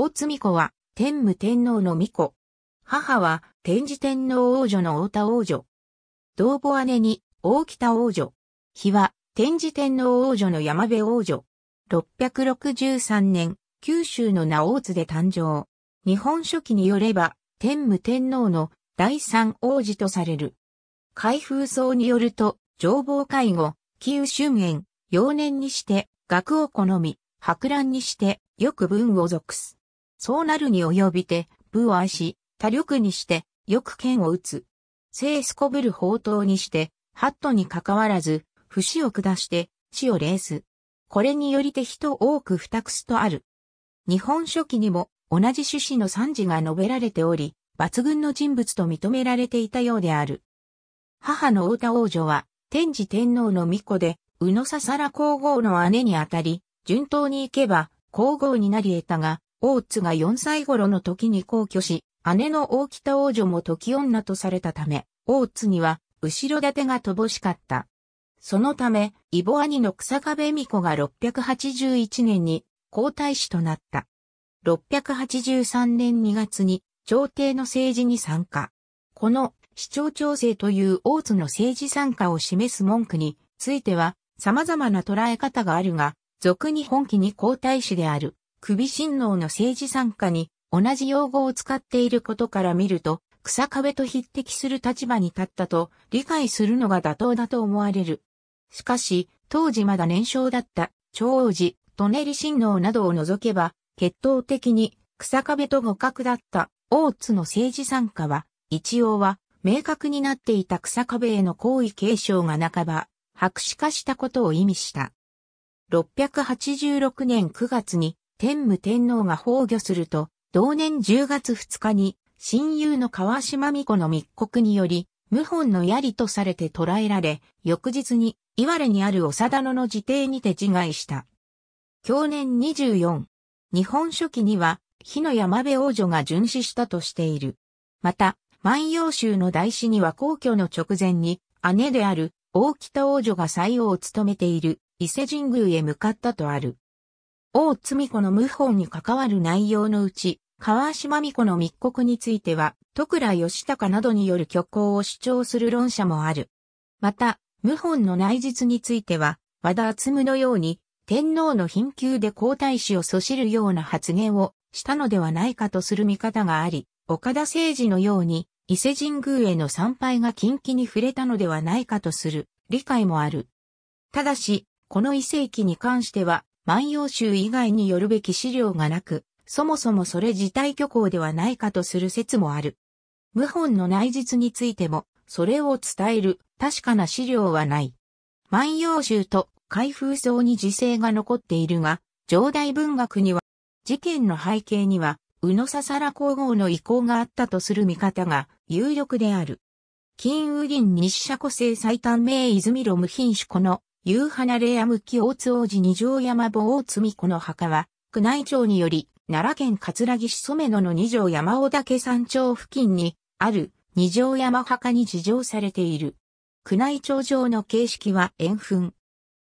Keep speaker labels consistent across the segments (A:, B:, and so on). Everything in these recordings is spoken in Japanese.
A: 大津巫女は天武天皇の巫女。母は天智天皇王女の大田王女。同母姉に大北王女。日は天智天皇王女の山部王女。663年、九州の名大津で誕生。日本書紀によれば、天武天皇の第三王子とされる。開封僧によると、上報介護、旧春縁、幼年にして、学を好み、博覧にして、よく文を属す。そうなるに及びて、武を愛し、多力にして、よく剣を打つ。聖すこぶる宝刀にして、ハットにかかわらず、不死を下して、死を礼す。これによりて人多く二くすとある。日本書紀にも同じ趣旨の賛辞が述べられており、抜群の人物と認められていたようである。母の太田王女は、天智天皇の御子で、宇野笹ら皇后の姉にあたり、順当に行けば、皇后になり得たが、大津が4歳頃の時に皇居し、姉の大北王女も時女とされたため、大津には後ろ盾が乏しかった。そのため、イボ兄の草壁美子が681年に皇太子となった。683年2月に朝廷の政治に参加。この市長調整という大津の政治参加を示す文句については様々な捉え方があるが、俗に本気に皇太子である首親王の政治参加に同じ用語を使っていることから見ると、草壁と匹敵する立場に立ったと理解するのが妥当だと思われる。しかし、当時まだ年少だった、長王子、トネリ親王などを除けば、決闘的に草壁と互角だった大津の政治参加は、一応は明確になっていた草壁への行為継承が半ば、白紙化したことを意味した。686年9月に天武天皇が崩御すると、同年10月2日に、親友の川島美子の密告により、謀反の槍とされて捕らえられ、翌日に、岩れにある長田野の自邸にて自害した。去年24、日本書紀には、火の山部王女が巡視したとしている。また、万葉集の大師には皇居の直前に、姉である大北王女が採王を務めている伊勢神宮へ向かったとある。大津美子の謀反に関わる内容のうち、川島美子の密告については、徳良義隆などによる虚構を主張する論者もある。また、謀反の内実については、和田厚夢のように、天皇の貧窮で皇太子を阻止るような発言をしたのではないかとする見方があり、岡田誠治のように、伊勢神宮への参拝が近畿に触れたのではないかとする理解もある。ただし、この勢駅に関しては、万葉集以外によるべき資料がなく、そもそもそれ自体虚構ではないかとする説もある。謀反の内実についても、それを伝える確かな資料はない。万葉集と開封層に時勢が残っているが、上代文学には、事件の背景には、宇野ささら皇后の意向があったとする見方が有力である。金右林日社古生最短名泉路無品種この夕花レア向き大津王子二条山坊大津美子の墓は、宮内庁により、奈良県葛城市染野の二条山尾岳山頂付近に、ある二条山墓に事情されている。宮内庁上の形式は円墳。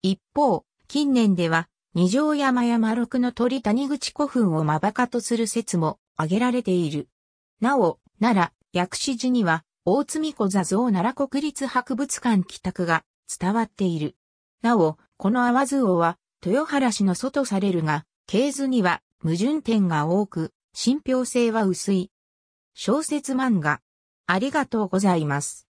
A: 一方、近年では、二条山山六の鳥谷口古墳をまばかとする説も挙げられている。なお、奈良、薬師寺には、大津美子座像奈良国立博物館帰宅が伝わっている。なお、この淡津王は、豊原氏の祖とされるが、系図には矛盾点が多く、信憑性は薄い。小説漫画。ありがとうございます。